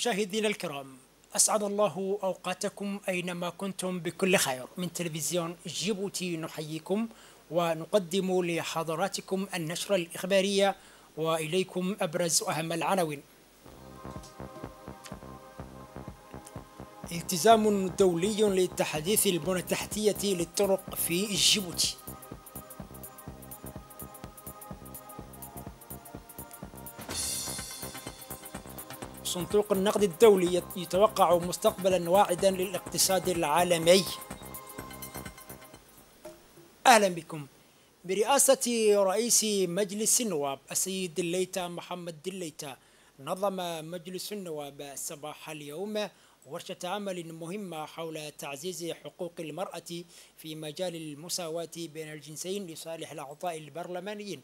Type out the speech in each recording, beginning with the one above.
مشاهدينا الكرام أسعد الله أوقاتكم أينما كنتم بكل خير من تلفزيون جيبوتي نحييكم ونقدم لحضراتكم النشرة الإخبارية وإليكم أبرز أهم العناوين التزام دولي لتحديث البنى التحتية للطرق في جيبوتي صندوق النقد الدولي يتوقع مستقبلا واعدا للاقتصاد العالمي أهلا بكم برئاسة رئيس مجلس النواب السيد الليتا محمد دليتا نظم مجلس النواب صباح اليوم ورشة عمل مهمة حول تعزيز حقوق المرأة في مجال المساواة بين الجنسين لصالح الأعضاء البرلمانيين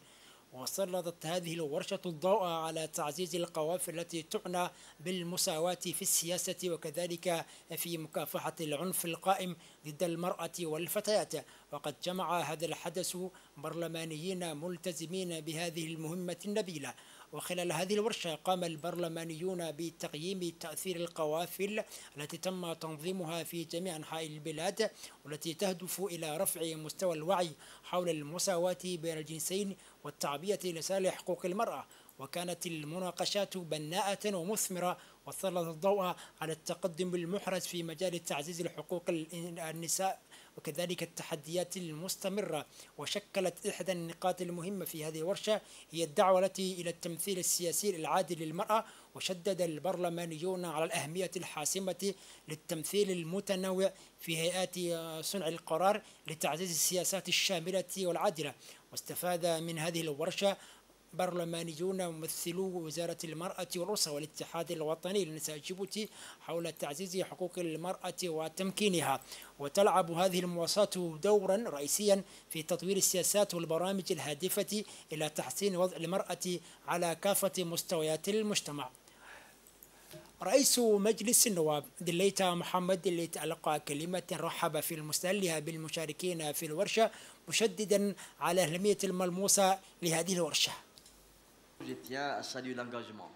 وسلطت هذه الورشة الضوء على تعزيز القوافل التي تعنى بالمساواة في السياسة وكذلك في مكافحة العنف القائم ضد المرأة والفتيات وقد جمع هذا الحدث برلمانيين ملتزمين بهذه المهمة النبيلة وخلال هذه الورشة قام البرلمانيون بتقييم تأثير القوافل التي تم تنظيمها في جميع أنحاء البلاد والتي تهدف إلى رفع مستوى الوعي حول المساواة بين الجنسين والتعبية لصالح حقوق المرأة وكانت المناقشات بناءة ومثمرة وسلطت الضوء على التقدم المحرز في مجال تعزيز الحقوق النساء وكذلك التحديات المستمرة وشكلت إحدى النقاط المهمة في هذه الورشة هي الدعوة التي إلى التمثيل السياسي العادل للمرأة وشدد البرلمانيون على الأهمية الحاسمة للتمثيل المتنوع في هيئات صنع القرار لتعزيز السياسات الشاملة والعادلة واستفاد من هذه الورشة برلمانيون ممثلو وزارة المرأة والأسرة والاتحاد الوطني لنساء جيبوتي حول تعزيز حقوق المرأة وتمكينها وتلعب هذه المواصلات دورا رئيسيا في تطوير السياسات والبرامج الهادفة إلى تحسين وضع المرأة على كافة مستويات المجتمع رئيس مجلس النواب دليتا محمد اللي تألقى كلمة رحب في المستلها بالمشاركين في الورشة مشددا على الأهمية الملموسة لهذه الورشة Je tiens à saluer l'engagement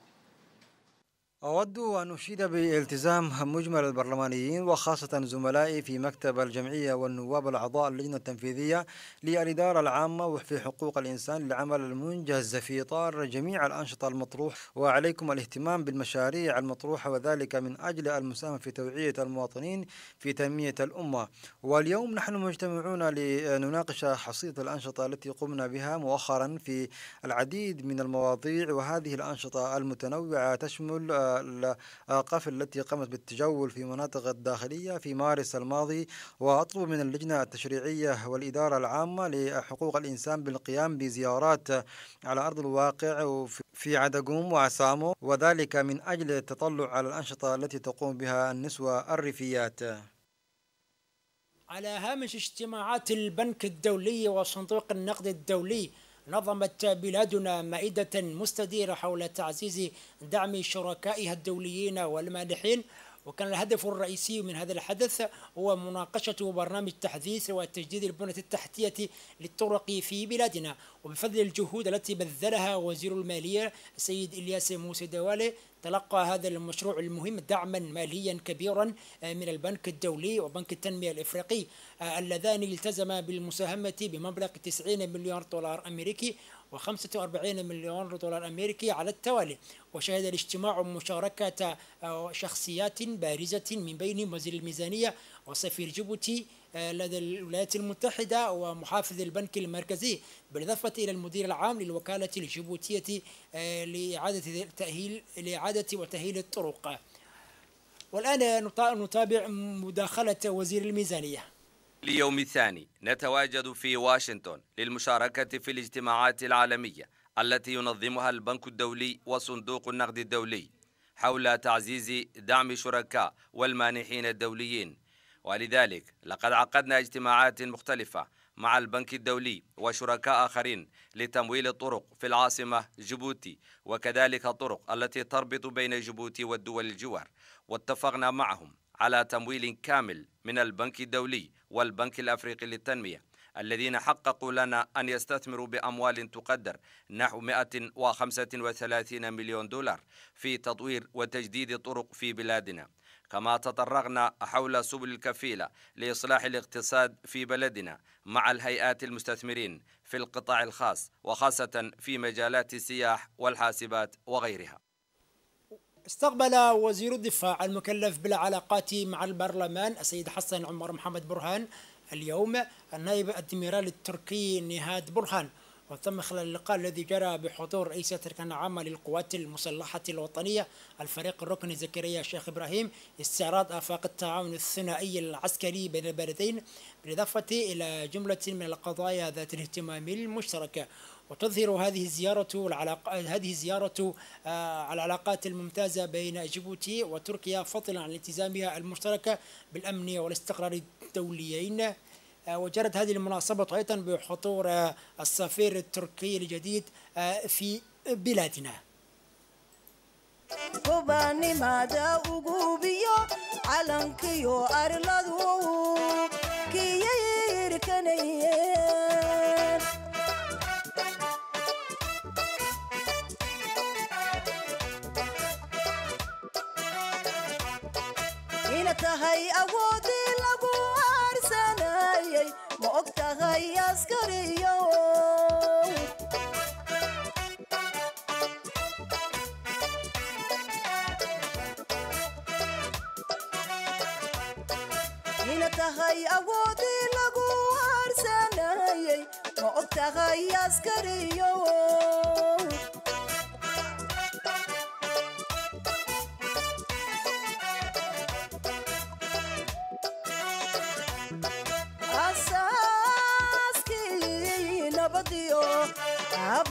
أود أن أشيد بالتزام مجمل البرلمانيين وخاصة زملائي في مكتب الجمعية والنواب الأعضاء اللجنة التنفيذية للإدارة العامة وفي حقوق الإنسان للعمل المنجز في إطار جميع الأنشطة المطروحة وعليكم الاهتمام بالمشاريع المطروحة وذلك من أجل المساهمة في توعية المواطنين في تنمية الأمة واليوم نحن مجتمعون لنناقش حصيلة الأنشطة التي قمنا بها مؤخرا في العديد من المواضيع وهذه الأنشطة المتنوعة تشمل القافلة التي قامت بالتجول في مناطق الداخلية في مارس الماضي وأطلب من اللجنة التشريعية والإدارة العامة لحقوق الإنسان بالقيام بزيارات على أرض الواقع في عدقوم وعسامو وذلك من أجل التطلع على الأنشطة التي تقوم بها النسوة الريفيات على هامش اجتماعات البنك الدولي وصندوق النقد الدولي نظمت بلادنا مائدة مستديرة حول تعزيز دعم شركائها الدوليين والمانحين وكان الهدف الرئيسي من هذا الحدث هو مناقشة برنامج تحديث وتجديد البنية التحتية للطرق في بلادنا وبفضل الجهود التي بذلها وزير المالية السيد إلياس موسى دوالي تلقى هذا المشروع المهم دعما ماليا كبيرا آه، من البنك الدولي وبنك التنمية الإفريقي آه، اللذان التزما بالمساهمة بمبلغ 90 مليار دولار أمريكي و45 مليون دولار أمريكي على التوالي وشهد الاجتماع مشاركة آه، شخصيات بارزة من بينهم وزير الميزانية وسفير جيبوتي آه، لدى الولايات المتحدة ومحافظ البنك المركزي بالإضافة إلى المدير العام للوكالة الجيبوتية آه، لإعادة تأهيل لإعادة وتأهيل الطرق والآن نتابع مداخلة وزير الميزانية ليوم الثاني نتواجد في واشنطن للمشاركة في الاجتماعات العالمية التي ينظمها البنك الدولي وصندوق النقد الدولي حول تعزيز دعم شركاء والمانحين الدوليين ولذلك لقد عقدنا اجتماعات مختلفة مع البنك الدولي وشركاء آخرين لتمويل الطرق في العاصمة جيبوتي وكذلك الطرق التي تربط بين جيبوتي والدول الجوار واتفقنا معهم على تمويل كامل من البنك الدولي والبنك الأفريقي للتنمية الذين حققوا لنا أن يستثمروا بأموال تقدر نحو 135 مليون دولار في تطوير وتجديد الطرق في بلادنا كما تطرقنا حول سبل الكفيلة لإصلاح الاقتصاد في بلدنا مع الهيئات المستثمرين في القطاع الخاص وخاصة في مجالات السياح والحاسبات وغيرها استقبل وزير الدفاع المكلف بالعلاقات مع البرلمان السيد حسن عمر محمد برهان اليوم النائب الأدميرال التركي نهاد برهان وتم خلال اللقاء الذي جرى بحضور رئيس التركان العامة للقوات المسلحة الوطنية الفريق الركن زكريا الشيخ إبراهيم استعراض آفاق التعاون الثنائي العسكري بين البلدين بالإضافة إلى جملة من القضايا ذات الاهتمام المشترك وتظهر هذه الزيارة العلاق... هذه الزيارة آه، العلاقات الممتازة بين جيبوتي وتركيا فضلا عن التزامها المشترك بالأمن والاستقرار الدوليين آه، وجرت هذه المناسبة أيضا بحضور آه، السفير التركي الجديد في بلادنا كوباني مادا وقوبيو علنكيو أرلدو كي يركنيه ma tahay awoodii lagu aarsanayay ma og tahay askariyo ina tahay awoodii lagu aarsanayay ma og tahay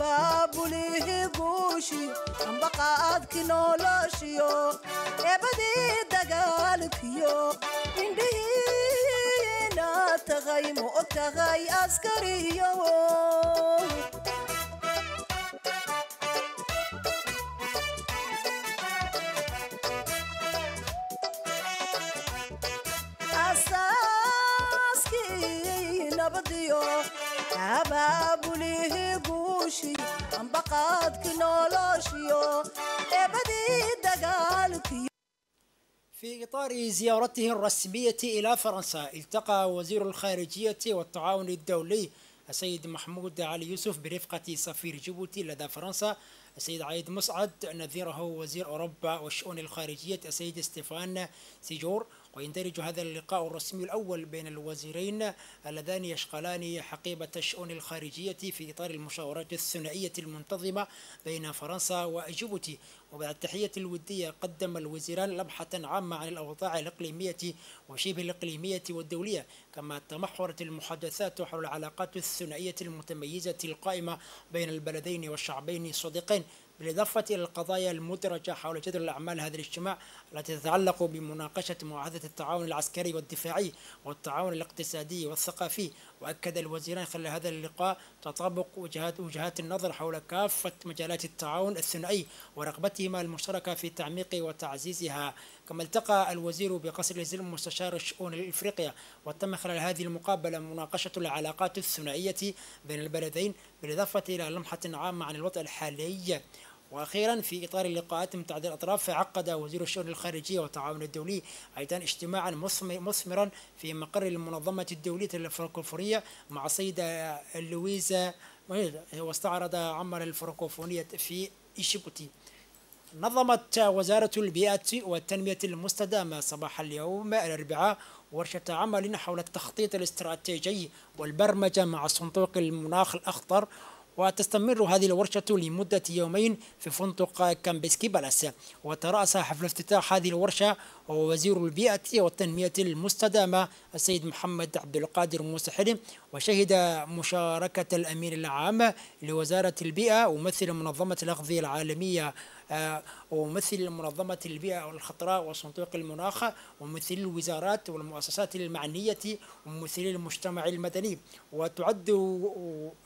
baabulihii guushi amba qaadki noloshiyo ebadii dagaalkiyo indhihiina tagay ma og tahay askariyo asaaskii nabadiyo abaabu إيه في إطار زيارته الرسمية إلى فرنسا التقى وزير الخارجية والتعاون الدولي السيد محمود علي يوسف برفقة سفير جيبوتي لدى فرنسا السيد عايد مصعد نظيره وزير أوروبا والشؤون الخارجية السيد ستيفان سيجور ويندرج هذا اللقاء الرسمي الأول بين الوزيرين اللذان يشغلان حقيبة الشؤون الخارجية في إطار المشاورات الثنائية المنتظمة بين فرنسا وجيبوتي وبعد التحية الودية قدم الوزيران لمحة عامة عن الأوضاع الإقليمية وشبه الإقليمية والدولية كما تمحورت المحادثات حول العلاقات الثنائية المتميزة القائمة بين البلدين والشعبين الصديقين بالإضافة إلى القضايا المدرجة حول جدول الأعمال هذا الاجتماع التي تتعلق بمناقشة معاهدة التعاون العسكري والدفاعي والتعاون الاقتصادي والثقافي وأكد الوزيران خلال هذا اللقاء تطابق وجهات, وجهات النظر حول كافة مجالات التعاون الثنائي ورغبتهما المشتركة في تعميق وتعزيزها كما التقى الوزير بقصر الزلم مستشار الشؤون الإفريقية وتم خلال هذه المقابلة مناقشة العلاقات الثنائية بين البلدين بالإضافة إلى لمحة عامة عن الوضع الحالي واخيرا في اطار اللقاءات مع الاطراف عقد وزير الشؤون الخارجيه والتعاون الدولي ايضا اجتماعا مثمرا في مقر المنظمه الدوليه الفرنكوفونيه مع السيده لويزا واستعرض عمل الفرنكوفونيه في ايشيبوتي نظمت وزارة البيئة والتنمية المستدامة صباح اليوم الأربعاء ورشة عمل حول التخطيط الاستراتيجي والبرمجة مع صندوق المناخ الأخضر وتستمر هذه الورشة لمدة يومين في فندق كامبسكي بالاس وترأس حفل افتتاح هذه الورشة ووزير البيئة والتنمية المستدامة السيد محمد عبد القادر موسى حلم وشهد مشاركة الأمين العام لوزارة البيئة وممثل منظمة الأغذية العالمية آه، ومثل منظمة البيئة والخطراء وصندوق المناخ ومثل الوزارات والمؤسسات المعنية ومثل المجتمع المدني وتعد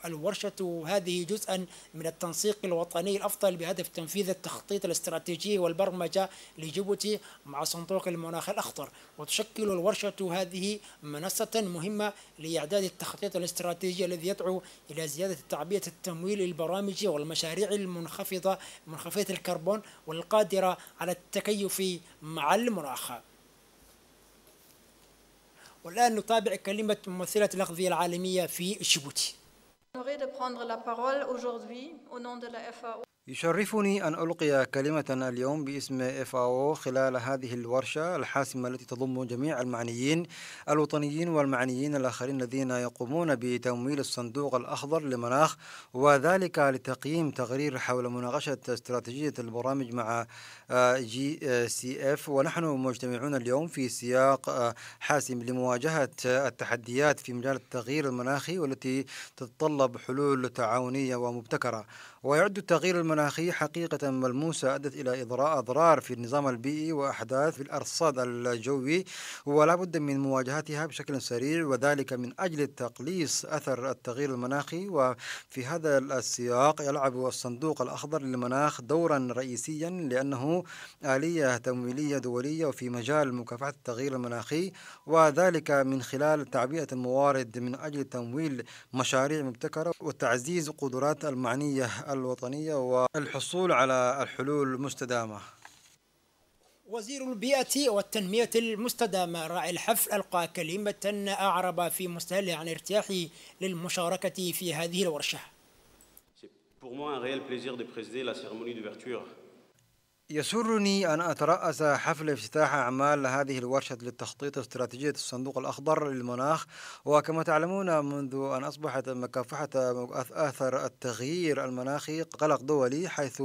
الورشة هذه جزءا من التنسيق الوطني الأفضل بهدف تنفيذ التخطيط الاستراتيجي والبرمجة لجيبوتي مع صندوق المناخ الأخضر وتشكل الورشة هذه منصة مهمة لإعداد التخطيط الاستراتيجي الذي يدعو إلى زيادة تعبئة التمويل للبرامج والمشاريع المنخفضة منخفضة الكربون الكربون والقادرة على التكيف مع المناخ والآن نتابع كلمة ممثلة الأغذية العالمية في جيبوتي. يشرفني أن ألقي كلمة اليوم باسم اف او خلال هذه الورشة الحاسمة التي تضم جميع المعنيين الوطنيين والمعنيين الآخرين الذين يقومون بتمويل الصندوق الأخضر للمناخ وذلك لتقييم تقرير حول مناقشة استراتيجية البرامج مع جي سي اف ونحن مجتمعون اليوم في سياق آه، حاسم لمواجهة التحديات في مجال التغيير المناخي والتي تتطلب حلول تعاونية ومبتكرة ويعد التغيير المناخي حقيقة ملموسة أدت إلى إضراء أضرار في النظام البيئي وأحداث في الأرصاد الجوي ولا بد من مواجهتها بشكل سريع وذلك من أجل تقليص أثر التغيير المناخي وفي هذا السياق يلعب الصندوق الأخضر للمناخ دورا رئيسيا لأنه آلية تمويلية دولية وفي مجال مكافحة التغيير المناخي وذلك من خلال تعبئة الموارد من أجل تمويل مشاريع مبتكرة وتعزيز قدرات المعنية الوطنية والحصول على الحلول المستدامة وزير البيئة والتنمية المستدامة راعي الحفل ألقى كلمة أعرب في مستهله عن ارتياحه للمشاركة في هذه الورشة. C'est pour moi un réel plaisir de présider la cérémonie d'ouverture يسرني أن أترأس حفل افتتاح أعمال هذه الورشة للتخطيط استراتيجية الصندوق الأخضر للمناخ وكما تعلمون منذ أن أصبحت مكافحة أثر التغيير المناخي قلق دولي حيث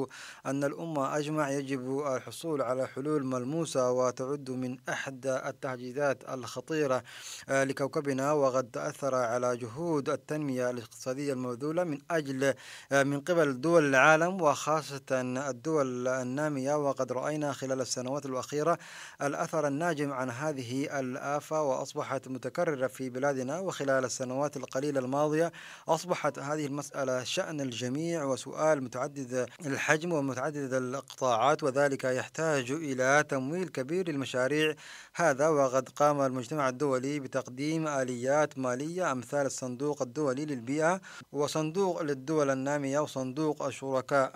أن الأمة أجمع يجب الحصول على حلول ملموسة وتعد من أحدى التهديدات الخطيرة لكوكبنا وقد تأثر على جهود التنمية الاقتصادية المبذولة من أجل من قبل دول العالم وخاصة الدول النامية وقد رأينا خلال السنوات الأخيرة الأثر الناجم عن هذه الآفة وأصبحت متكررة في بلادنا وخلال السنوات القليلة الماضية أصبحت هذه المسألة شأن الجميع وسؤال متعدد الحجم ومتعدد الإقطاعات وذلك يحتاج إلى تمويل كبير للمشاريع هذا وقد قام المجتمع الدولي بتقديم آليات مالية أمثال الصندوق الدولي للبيئة وصندوق للدول النامية وصندوق الشركاء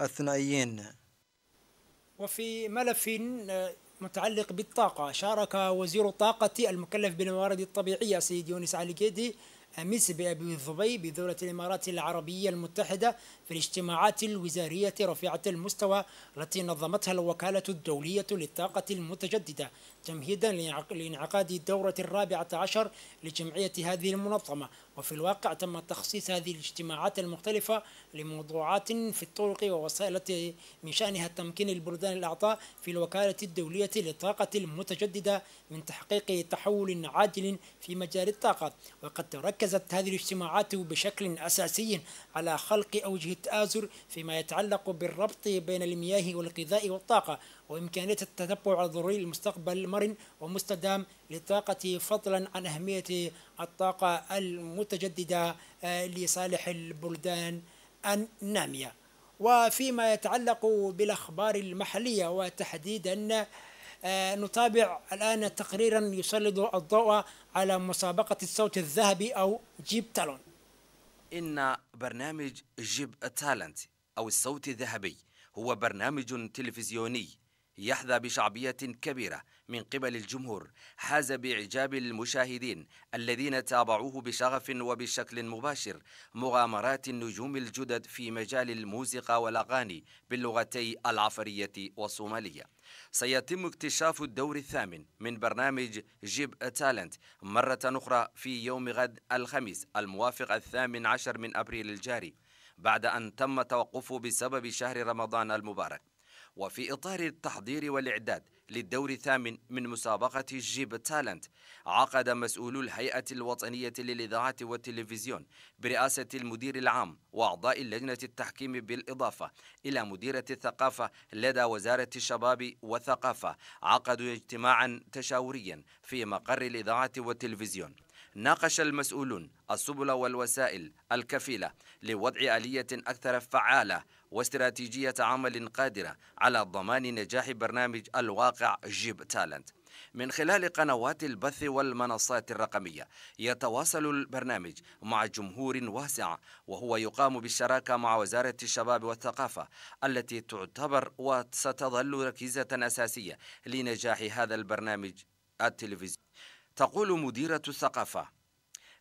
الثنائيين وفي ملف آه، متعلق بالطاقة شارك وزير الطاقة المكلف بالموارد الطبيعية سيد يونس علي كيدي أمس بأبي ظبي بدولة الإمارات العربية المتحدة في الاجتماعات الوزارية رفيعة المستوى التي نظمتها الوكالة الدولية للطاقة المتجددة تمهيدا لانعقاد الدورة الرابعة عشر لجمعية هذه المنظمة وفي الواقع تم تخصيص هذه الاجتماعات المختلفة لموضوعات في الطرق ووسائل من شأنها تمكين البلدان الأعضاء في الوكالة الدولية للطاقة المتجددة من تحقيق تحول عاجل في مجال الطاقة وقد تركزت هذه الاجتماعات بشكل أساسي على خلق أوجه التآزر فيما يتعلق بالربط بين المياه والغذاء والطاقة وإمكانية التتبع الضروري للمستقبل المرن ومستدام للطاقة فضلا عن أهمية الطاقة المتجددة آه، لصالح البلدان النامية وفيما يتعلق بالأخبار المحلية وتحديدا آه، نتابع الآن تقريرا يسلط الضوء على مسابقة الصوت الذهبي أو جيب تالون إن برنامج جيب تالنت أو الصوت الذهبي هو برنامج تلفزيوني يحظى بشعبية كبيرة من قبل الجمهور حاز بإعجاب المشاهدين الذين تابعوه بشغف وبشكل مباشر مغامرات النجوم الجدد في مجال الموسيقى والأغاني باللغتي العفرية والصومالية سيتم اكتشاف الدور الثامن من برنامج جيب تالنت مرة أخرى في يوم غد الخميس الموافق الثامن عشر من أبريل الجاري بعد أن تم توقفه بسبب شهر رمضان المبارك وفي إطار التحضير والإعداد للدور الثامن من مسابقة جيب تالنت عقد مسؤول الهيئة الوطنية للإذاعة والتلفزيون برئاسة المدير العام وأعضاء اللجنة التحكيم بالإضافة إلى مديرة الثقافة لدى وزارة الشباب والثقافة عقدوا اجتماعا تشاوريا في مقر الإذاعة والتلفزيون ناقش المسؤولون السبل والوسائل الكفيلة لوضع آلية أكثر فعالة واستراتيجية عمل قادرة على ضمان نجاح برنامج الواقع جيب تالنت من خلال قنوات البث والمنصات الرقمية يتواصل البرنامج مع جمهور واسع وهو يقام بالشراكة مع وزارة الشباب والثقافة التي تعتبر وستظل ركيزة أساسية لنجاح هذا البرنامج التلفزيوني تقول مديرة الثقافة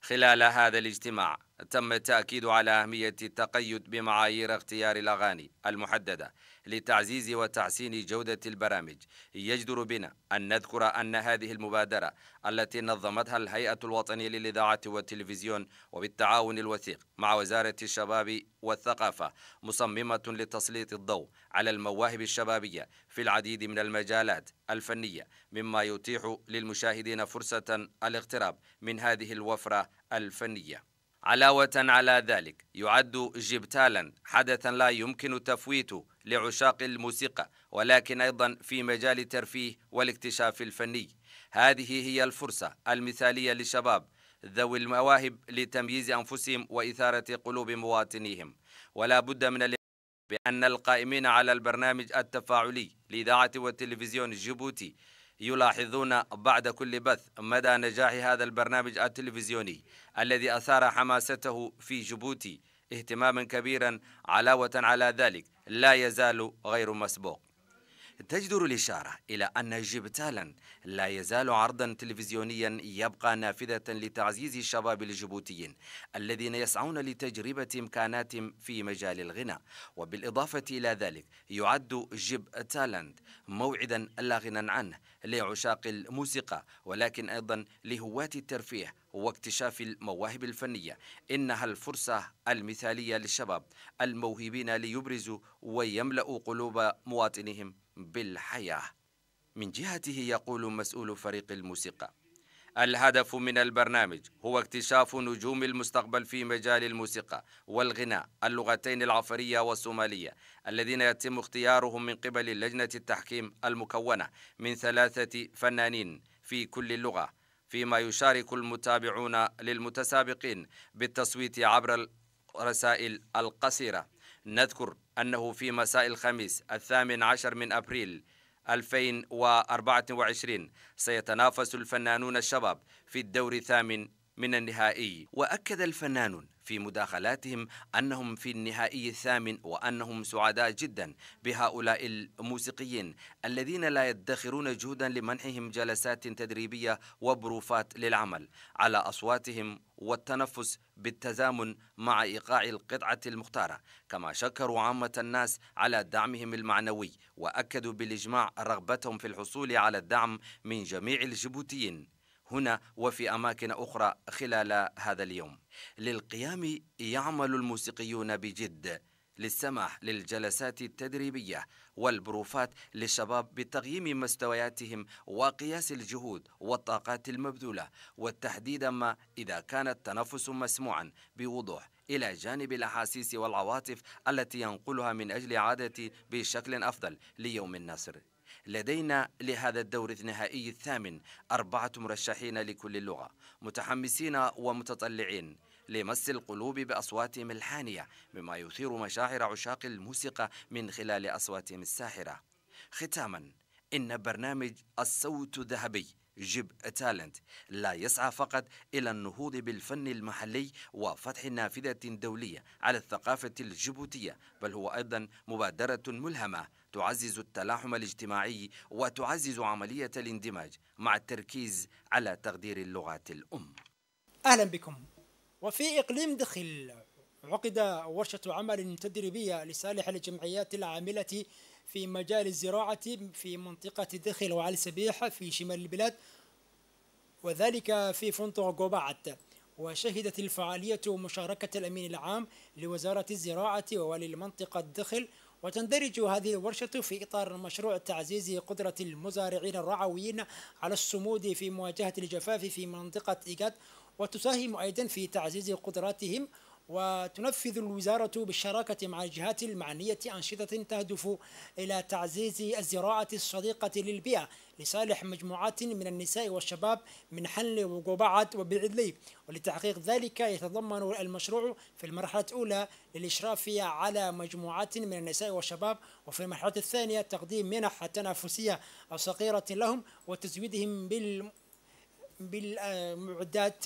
خلال هذا الاجتماع تم التأكيد على أهمية التقيد بمعايير اختيار الأغاني المحددة لتعزيز وتحسين جودة البرامج يجدر بنا أن نذكر أن هذه المبادرة التي نظمتها الهيئة الوطنية للإذاعة والتلفزيون وبالتعاون الوثيق مع وزارة الشباب والثقافة مصممة لتسليط الضوء على المواهب الشبابية في العديد من المجالات الفنية مما يتيح للمشاهدين فرصة الاقتراب من هذه الوفرة الفنية علاوة على ذلك يعد جبتالا حدثا لا يمكن تفويته لعشاق الموسيقى ولكن أيضا في مجال الترفيه والاكتشاف الفني هذه هي الفرصة المثالية للشباب ذوي المواهب لتمييز أنفسهم وإثارة قلوب مواطنيهم ولا بد من ال... بأن القائمين على البرنامج التفاعلي لإذاعة والتلفزيون الجيبوتي يلاحظون بعد كل بث مدى نجاح هذا البرنامج التلفزيوني الذي أثار حماسته في جيبوتي اهتماما كبيرا علاوة على ذلك لا يزال غير مسبوق تجدر الإشارة إلى أن جبتالا لا يزال عرضا تلفزيونيا يبقى نافذة لتعزيز الشباب الجيبوتيين الذين يسعون لتجربة إمكاناتهم في مجال الغنى وبالإضافة إلى ذلك يعد جيب تالنت موعدا لا غنى عنه لعشاق الموسيقى ولكن أيضا لهواة الترفيه واكتشاف المواهب الفنية إنها الفرصة المثالية للشباب الموهبين ليبرزوا ويملأوا قلوب مواطنهم بالحياه من جهته يقول مسؤول فريق الموسيقى الهدف من البرنامج هو اكتشاف نجوم المستقبل في مجال الموسيقى والغناء اللغتين العفرية والصومالية الذين يتم اختيارهم من قبل لجنة التحكيم المكونة من ثلاثة فنانين في كل لغة فيما يشارك المتابعون للمتسابقين بالتصويت عبر الرسائل القصيرة نذكر أنه في مساء الخميس الثامن عشر من أبريل 2024 سيتنافس الفنانون الشباب في الدور الثامن من النهائي وأكد الفنان في مداخلاتهم أنهم في النهائي الثامن وأنهم سعداء جدا بهؤلاء الموسيقيين الذين لا يدخرون جهدا لمنحهم جلسات تدريبية وبروفات للعمل على أصواتهم والتنفس بالتزامن مع إيقاع القطعة المختارة كما شكروا عامة الناس على دعمهم المعنوي وأكدوا بالإجماع رغبتهم في الحصول على الدعم من جميع الجيبوتيين هنا وفي أماكن أخرى خلال هذا اليوم للقيام يعمل الموسيقيون بجد للسماح للجلسات التدريبية والبروفات للشباب بتقييم مستوياتهم وقياس الجهود والطاقات المبذولة والتحديد ما إذا كان التنفس مسموعا بوضوح إلى جانب الأحاسيس والعواطف التي ينقلها من أجل عادة بشكل أفضل ليوم النصر لدينا لهذا الدور النهائي الثامن أربعة مرشحين لكل لغة متحمسين ومتطلعين لمس القلوب بأصواتهم الحانية مما يثير مشاعر عشاق الموسيقى من خلال أصواتهم الساحرة ختاما إن برنامج الصوت الذهبي جيب تالنت لا يسعى فقط إلى النهوض بالفن المحلي وفتح نافذة دولية على الثقافة الجيبوتية بل هو أيضا مبادرة ملهمة تعزز التلاحم الاجتماعي وتعزز عملية الاندماج مع التركيز على تقدير اللغات الأم أهلا بكم وفي إقليم دخل عقد ورشة عمل تدريبية لصالح الجمعيات العاملة في مجال الزراعة في منطقة دخل وعلى سبيحة في شمال البلاد وذلك في فندق غوبعت وشهدت الفعالية مشاركة الأمين العام لوزارة الزراعة ووالي المنطقة الدخل وتندرج هذه الورشة في إطار مشروع تعزيز قدرة المزارعين الرعويين على الصمود في مواجهة الجفاف في منطقة إيجاد وتساهم أيضا في تعزيز قدراتهم وتنفذ الوزارة بالشراكة مع الجهات المعنية أنشطة تهدف إلى تعزيز الزراعة الصديقة للبيئة لصالح مجموعات من النساء والشباب من حل وقبعة وبعدلي ولتحقيق ذلك يتضمن المشروع في المرحلة الأولى للإشراف على مجموعات من النساء والشباب وفي المرحلة الثانية تقديم منح تنافسية صغيرة لهم وتزويدهم بال بالمعدات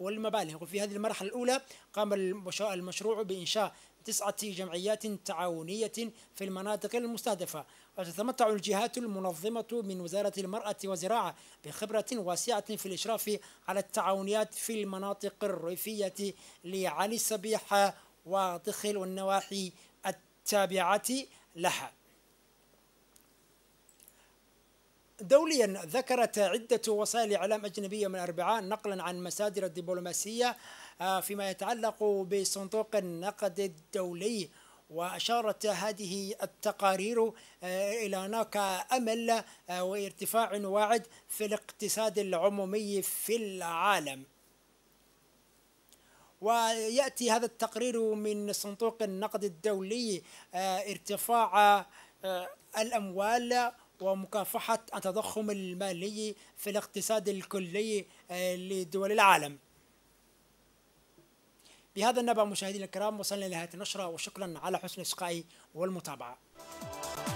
والمبالغ وفي هذه المرحلة الأولى قام المشروع بإنشاء تسعة جمعيات تعاونية في المناطق المستهدفة وتتمتع الجهات المنظمة من وزارة المرأة والزراعة بخبرة واسعة في الإشراف على التعاونيات في المناطق الريفية لعلي الصبيحة وطخل والنواحي التابعة لها دوليا ذكرت عدة وسائل إعلام أجنبية من الأربعاء نقلا عن مصادر الدبلوماسية آه، فيما يتعلق بصندوق النقد الدولي وأشارت هذه التقارير آه، إلى هناك أمل آه، وارتفاع واعد في الاقتصاد العمومي في العالم ويأتي هذا التقرير من صندوق النقد الدولي ارتفاع الأموال ومكافحة التضخم المالي في الاقتصاد الكلي آه، لدول العالم بهذا النبأ مشاهدينا الكرام وصلنا لنهاية النشرة وشكرا على حسن الإصغاء والمتابعة